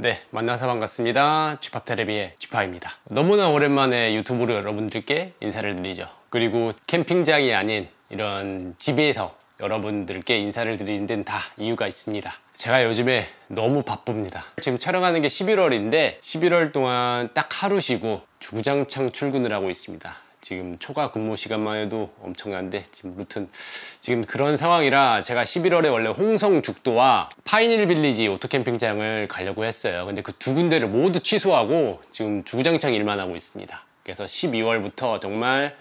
네, 만나서 반갑습니다. 쥐팝테레비의 쥐파입니다. 너무나 오랜만에 유튜브로 여러분들께 인사를 드리죠. 그리고 캠핑장이 아닌 이런 집에서 여러분들께 인사를 드리는 데는 다 이유가 있습니다. 제가 요즘에 너무 바쁩니다. 지금 촬영하는 게 11월인데 11월 동안 딱 하루 쉬고 주구장창 출근을 하고 있습니다. 지금 초과 근무 시간만 해도 엄청난데 지금 무튼 지금 그런 상황이라 제가 11월에 원래 홍성 죽도와 파인힐 빌리지 오토캠핑장을 가려고 했어요. 근데 그 두 군데를 모두 취소하고 지금 주구장창 일만 하고 있습니다. 그래서 12월부터 정말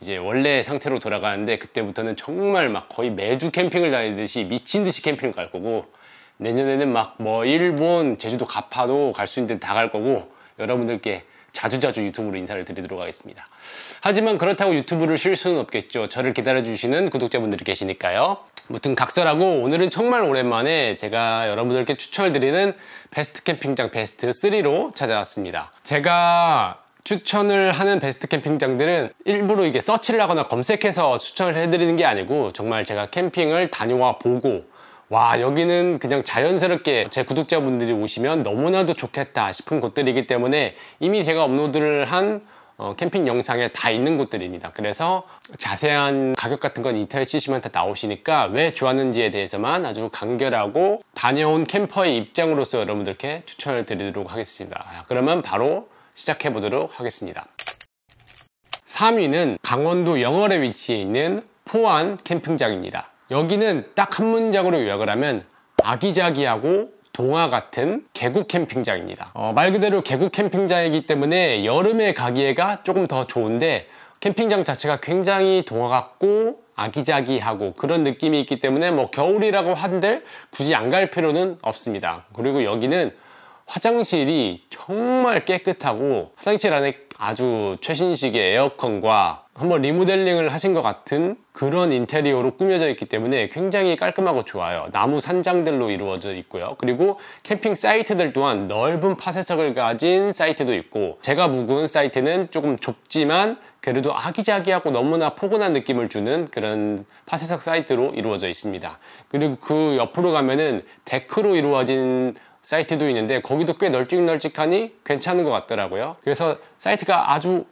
이제 원래 상태로 돌아가는데 그때부터는 정말 막 거의 매주 캠핑을 다니듯이 미친 듯이 캠핑을 갈 거고 내년에는 막 뭐 일본, 제주도 가파도 갈 수 있는 데 다 갈 거고 여러분들께 자주자주 유튜브로 인사를 드리도록 하겠습니다. 하지만 그렇다고 유튜브를 쉴 수는 없겠죠. 저를 기다려주시는 구독자분들이 계시니까요. 무튼 각설하고 오늘은 정말 오랜만에 제가 여러분들께 추천드리는 베스트 캠핑장 베스트 3로 찾아왔습니다. 제가 추천을 하는 베스트 캠핑장들은 일부러 이게 서치를 하거나 검색해서 추천을 해드리는 게 아니고 정말 제가 캠핑을 다녀와 보고 와 여기는 그냥 자연스럽게 제 구독자분들이 오시면 너무나도 좋겠다 싶은 곳들이기 때문에 이미 제가 업로드를 한 어, 캠핑 영상에 다 있는 곳들입니다 그래서 자세한 가격 같은 건 인터넷 치시면 다 나오시니까 왜 좋았는지에 대해서만 아주 간결하고 다녀온 캠퍼의 입장으로서 여러분들께 추천을 드리도록 하겠습니다 아, 그러면 바로 시작해 보도록 하겠습니다 3위는 강원도 영월에 위치해 있는 포안 캠핑장입니다 여기는 딱 한 문장으로 요약을 하면 아기자기하고 동화 같은 개곡 캠핑장입니다. 어, 말 그대로 개곡 캠핑장이기 때문에 여름에 가기에가 조금 더 좋은데 캠핑장 자체가 굉장히 동화 같고 아기자기하고 그런 느낌이 있기 때문에 뭐 겨울이라고 한들 굳이 안 갈 필요는 없습니다. 그리고 여기는 화장실이 정말 깨끗하고 화장실 안에 아주 최신식의 에어컨과 한번 리모델링을 하신 것 같은 그런 인테리어로 꾸며져 있기 때문에 굉장히 깔끔하고 좋아요 나무 산장들로 이루어져 있고요 그리고 캠핑 사이트들 또한 넓은 파쇄석을 가진 사이트도 있고 제가 묵은 사이트는 조금 좁지만 그래도 아기자기하고 너무나 포근한 느낌을 주는 그런 파쇄석 사이트로 이루어져 있습니다 그리고 그 옆으로 가면은 데크로 이루어진 사이트도 있는데 거기도 꽤 널찍널찍하니 괜찮은 것 같더라고요 그래서 사이트가 아주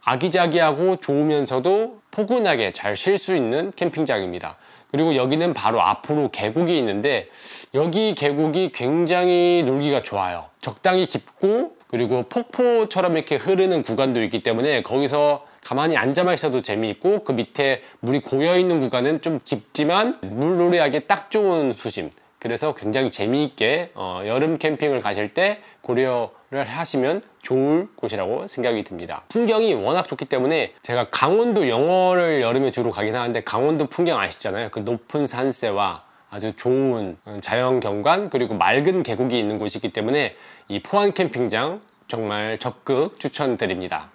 아기자기하고 좋으면서도 포근하게 잘 쉴 수 있는 캠핑장입니다 그리고 여기는 바로 앞으로 계곡이 있는데 여기 계곡이 굉장히 놀기가 좋아요 적당히 깊고 그리고 폭포처럼 이렇게 흐르는 구간도 있기 때문에 거기서 가만히 앉아만 있어도 재미있고 그 밑에 물이 고여있는 구간은 좀 깊지만 물놀이하기 딱 좋은 수심 그래서 굉장히 재미있게 어, 여름 캠핑을 가실 때 고려를 하시면 좋을 곳이라고 생각이 듭니다 풍경이 워낙 좋기 때문에 제가 강원도 영월을 여름에 주로 가긴 하는데 강원도 풍경 아시잖아요 그 높은 산세와 아주 좋은 자연 경관 그리고 맑은 계곡이 있는 곳이기 때문에 이 포항 캠핑장 정말 적극 추천드립니다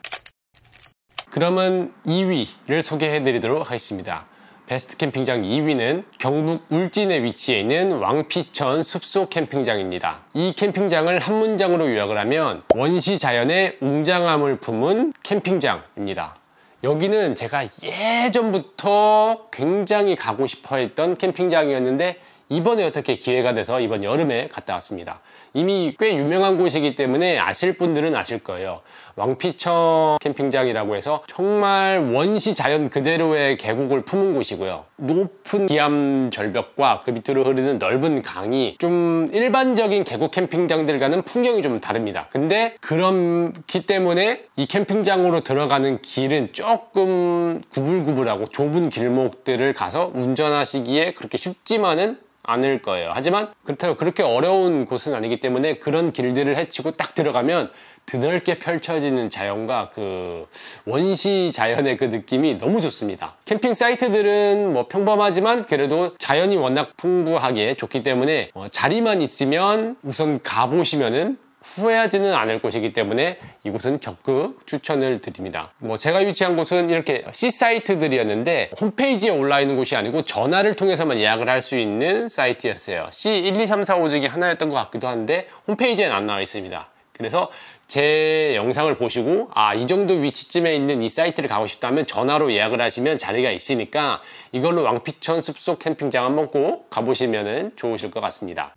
그러면 2위를 소개해 드리도록 하겠습니다 베스트 캠핑장 2위는 경북 울진에 위치해 있는 왕피천 숲속 캠핑장입니다. 이 캠핑장을 한 문장으로 요약을 하면 원시 자연의 웅장함을 품은 캠핑장입니다. 여기는 제가 예전부터 굉장히 가고 싶어 했던 캠핑장이었는데 이번에 어떻게 기회가 돼서 이번 여름에 갔다 왔습니다. 이미 꽤 유명한 곳이기 때문에 아실 분들은 아실 거예요. 왕피천 캠핑장이라고 해서 정말 원시 자연 그대로의 계곡을 품은 곳이고요. 높은 기암 절벽과 그 밑으로 흐르는 넓은 강이 좀 일반적인 계곡 캠핑장들과는 풍경이 좀 다릅니다. 근데 그렇기 때문에 이 캠핑장으로 들어가는 길은 조금 구불구불하고 좁은 길목들을 가서 운전하시기에 그렇게 쉽지만은 않을 거예요 하지만 그렇다고 그렇게 어려운 곳은 아니기 때문에 그런 길들을 헤치고 딱 들어가면 드넓게 펼쳐지는 자연과 그 원시 자연의 그 느낌이 너무 좋습니다 캠핑 사이트들은 뭐 평범하지만 그래도 자연이 워낙 풍부하게 좋기 때문에 어, 자리만 있으면 우선 가보시면은 후회하지는 않을 곳이기 때문에 이곳은 적극 추천을 드립니다 뭐 제가 유치한 곳은 이렇게 C사이트들이었는데 홈페이지에 올라있는 곳이 아니고 전화를 통해서만 예약을 할 수 있는 사이트였어요 C12345 중에 하나였던 것 같기도 한데 홈페이지에는 안 나와 있습니다 그래서 제 영상을 보시고 아 이 정도 위치쯤에 있는 이 사이트를 가고 싶다면 전화로 예약을 하시면 자리가 있으니까 이걸로 왕피천 숲속 캠핑장 한번 꼭 가보시면 좋으실 것 같습니다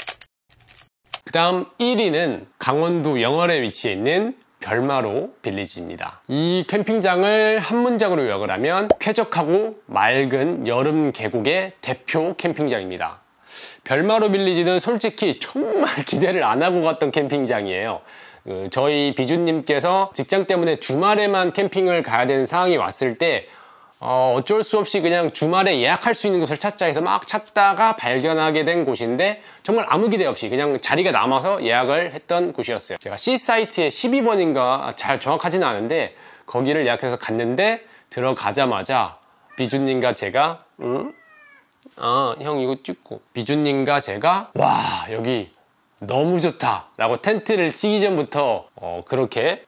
그 다음 1위는 강원도 영월에 위치해 있는 별마로 빌리지입니다. 이 캠핑장을 한 문장으로 요약을 하면 쾌적하고 맑은 여름 계곡의 대표 캠핑장입니다. 별마로 빌리지는 솔직히 정말 기대를 안 하고 갔던 캠핑장이에요. 그 저희 비주님께서 직장 때문에 주말에만 캠핑을 가야 되는 상황이 왔을 때 어, 어쩔 수 없이 그냥 주말에 예약할 수 있는 곳을 찾자 해서 막 찾다가 발견하게 된 곳인데 정말 아무 기대 없이 그냥 자리가 남아서 예약을 했던 곳이었어요 제가 C사이트에 12번인가 잘 정확하지는 않은데 거기를 예약해서 갔는데 들어가자마자 비준님과 제가 응? 아형 이거 찍고 비준님과 제가 와 여기 너무 좋다 라고 텐트를 치기 전부터 어, 그렇게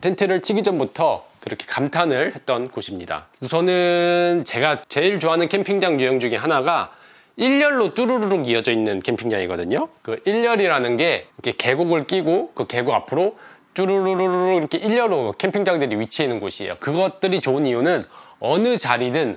텐트를 치기 전부터 그렇게 감탄을 했던 곳입니다. 우선은 제가 제일 좋아하는 캠핑장 유형 중에 하나가 일렬로 뚜루루룩 이어져 있는 캠핑장이거든요. 그 일렬이라는 게 이렇게 계곡을 끼고 그 계곡 앞으로 뚜루루루룩 이렇게 일렬로 캠핑장들이 위치해 있는 곳이에요. 그것들이 좋은 이유는 어느 자리든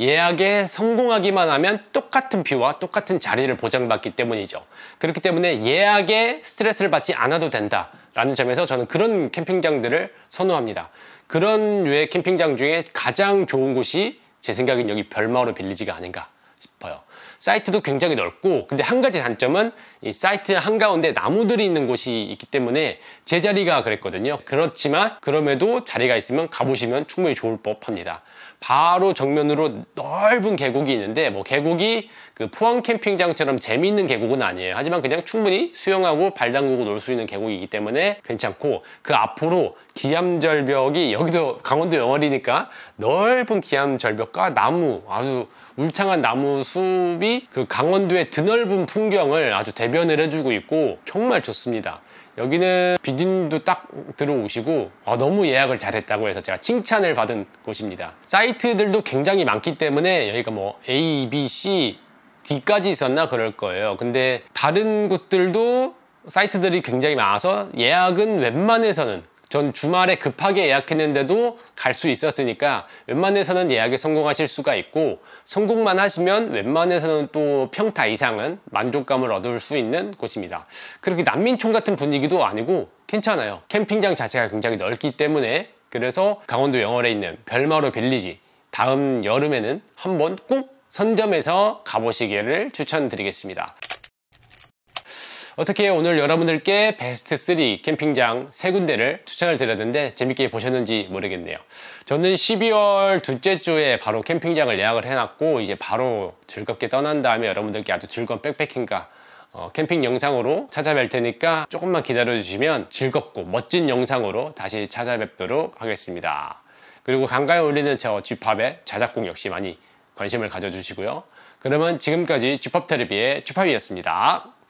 예약에 성공하기만 하면 똑같은 뷰와 똑같은 자리를 보장받기 때문이죠. 그렇기 때문에 예약에 스트레스를 받지 않아도 된다라는 점에서 저는 그런 캠핑장들을 선호합니다. 그런 류의 캠핑장 중에 가장 좋은 곳이 제 생각엔 여기 별마을로 빌리지가 아닌가 싶어요. 사이트도 굉장히 넓고 근데 한 가지 단점은 이 사이트 한가운데 나무들이 있는 곳이 있기 때문에 제 자리가 그랬거든요. 그렇지만 그럼에도 자리가 있으면 가보시면 충분히 좋을 법합니다. 바로 정면으로 넓은 계곡이 있는데 뭐 계곡이 그 포항 캠핑장처럼 재미있는 계곡은 아니에요. 하지만 그냥 충분히 수영하고 발 담그고 놀 수 있는 계곡이기 때문에 괜찮고 그 앞으로 기암절벽이 여기도 강원도 영월이니까 넓은 기암절벽과 나무 아주 울창한 나무 숲이 그 강원도의 드넓은 풍경을 아주 대변을 해주고 있고 정말 좋습니다. 여기는 비진도딱 들어오시고 어, 너무 예약을 잘했다고 해서 제가 칭찬을 받은 곳입니다 사이트들도 굉장히 많기 때문에 여기가 뭐 A, B, C, D까지 있었나 그럴 거예요 근데 다른 곳들도 사이트들이 굉장히 많아서 예약은 웬만해서는 전 주말에 급하게 예약했는데도 갈 수 있었으니까 웬만해서는 예약에 성공하실 수가 있고 성공만 하시면 웬만해서는 또 평타 이상은 만족감을 얻을 수 있는 곳입니다. 그렇게 난민촌 같은 분위기도 아니고 괜찮아요. 캠핑장 자체가 굉장히 넓기 때문에 그래서 강원도 영월에 있는 별마로 빌리지 다음 여름에는 한번 꼭 선점해서 가보시기를 추천드리겠습니다. 어떻게 오늘 여러분들께 베스트 3 캠핑장 세군데를 추천을 드렸는데 재밌게 보셨는지 모르겠네요. 저는 12월 둘째 주에 바로 캠핑장을 예약을 해놨고 이제 바로 즐겁게 떠난 다음에 여러분들께 아주 즐거운 백패킹과 어, 캠핑 영상으로 찾아뵐 테니까 조금만 기다려주시면 즐겁고 멋진 영상으로 다시 찾아뵙도록 하겠습니다. 그리고 강가에 올리는 저집합의 자작곡 역시 많이 관심을 가져주시고요. 그러면 지금까지 쥐팝 테레비의 집합이었습니다